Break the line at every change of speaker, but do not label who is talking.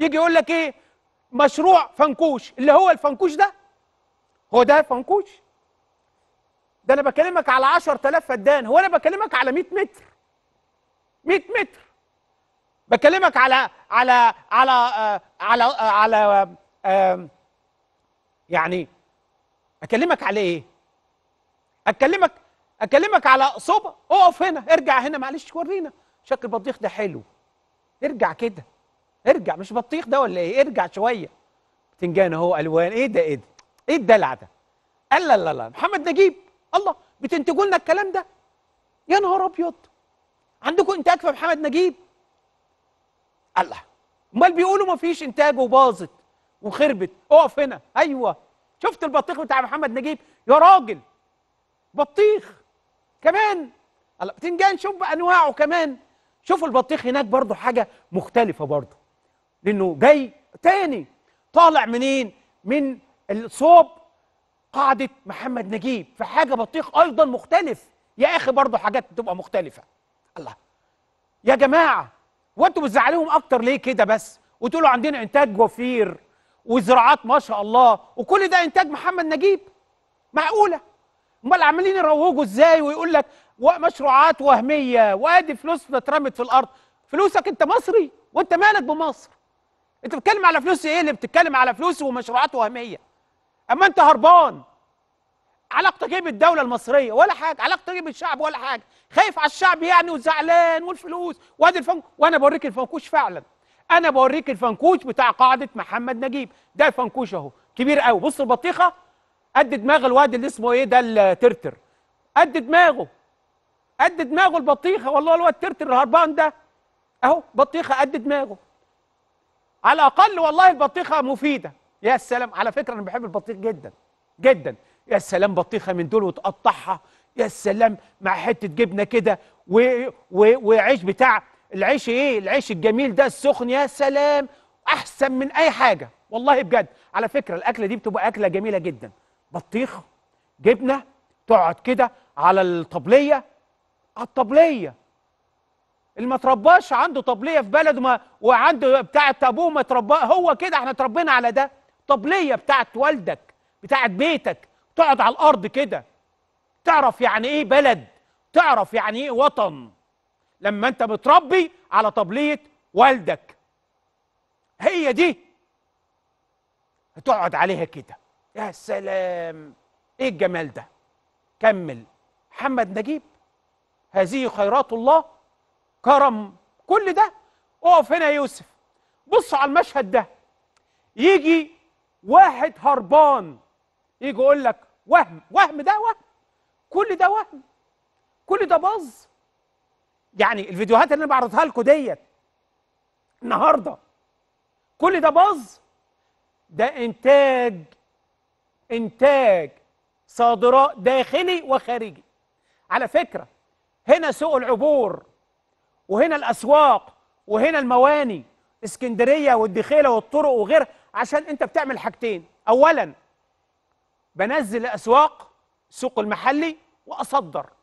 يجي يقول لك ايه مشروع فنكوش اللي هو الفنكوش ده هو ده فنكوش ده انا بكلمك على 10000 فدان هو انا بكلمك على 100 متر 100 متر بكلمك على على على آه، على آه، على يعني اكلمك على ايه اكلمك اكلمك على صوبه اقف هنا ارجع هنا معلش ورينا شكل البطيخ ده حلو ارجع كده ارجع مش بطيخ ده ولا ايه ارجع شويه بتنجان اهو الوان ايه ده ايه ده ايه الدلع ده قال لا لا لا محمد نجيب الله بتنتجوا لنا الكلام ده يا نهار ابيض عندكم انتاج في محمد نجيب الله امال بيقولوا ما فيش انتاج وباظت وخربت اقف هنا ايوه شفت البطيخ بتاع محمد نجيب يا راجل بطيخ كمان الله بتنجان شوف انواعه كمان شوف البطيخ هناك برضه حاجه مختلفه برضه لأنه جاي تاني طالع منين؟ من الصوب قاعدة محمد نجيب في حاجة بطيخ أيضا مختلف يا أخي برضه حاجات بتبقى مختلفة الله يا جماعة وأنتوا بتزعلوهم أكتر ليه كده بس؟ وتقولوا عندنا إنتاج وفير وزراعات ما شاء الله وكل ده إنتاج محمد نجيب معقولة؟ امال عمالين يروجوا ازاي ويقول لك مشروعات وهميه وادي فلوسنا اترمت في الارض فلوسك انت مصري وانت مالك بمصر انت بتتكلم على فلوس ايه اللي بتتكلم على فلوس ومشروعات وهميه اما انت هربان علاقتك ايه بالدوله المصريه ولا حاجه علاقتك ايه بالشعب ولا حاجه خايف على الشعب يعني وزعلان والفلوس وادي الفنك وانا بوريك الفنكوش فعلا انا بوريك الفنكوش بتاع قاعده محمد نجيب ده الفنكوش اهو كبير قوي بص البطيخه قد دماغ الواد اللي اسمه ايه ده الترتر قد دماغه قد دماغه البطيخه والله الواد الترتر الهربان ده اهو بطيخه قد دماغه على الاقل والله البطيخه مفيده يا سلام على فكره انا بحب البطيخ جدا جدا يا سلام بطيخه من دول وتقطعها يا سلام مع حته جبنه كده و... و... وعيش بتاع العيش ايه العيش الجميل ده السخن يا سلام احسن من اي حاجه والله بجد على فكره الاكله دي بتبقى اكله جميله جدا بطيخه جبنه تقعد كده على الطبليه على الطبليه اللي ما ترباش عنده طبليه في بلده ما وعنده بتاعه ابوه ما تربى هو كده احنا اتربينا على ده طبليه بتاعه والدك بتاعه بيتك تقعد على الارض كده تعرف يعني ايه بلد تعرف يعني ايه وطن لما انت بتربي على طبليه والدك هي دي هتقعد عليها كده يا سلام ايه الجمال ده كمل محمد نجيب هذه خيرات الله كرم كل ده اقف هنا يا يوسف بص على المشهد ده يجي واحد هربان يجي يقول لك وهم وهم ده وهم كل ده وهم كل ده باظ يعني الفيديوهات اللي انا بعرضها لكم ديت النهارده كل ده باظ ده انتاج انتاج صادرات داخلي وخارجي على فكره هنا سوق العبور وهنا الاسواق وهنا المواني اسكندريه والدخيله والطرق وغيرها عشان انت بتعمل حاجتين اولا بنزل اسواق سوق المحلي واصدر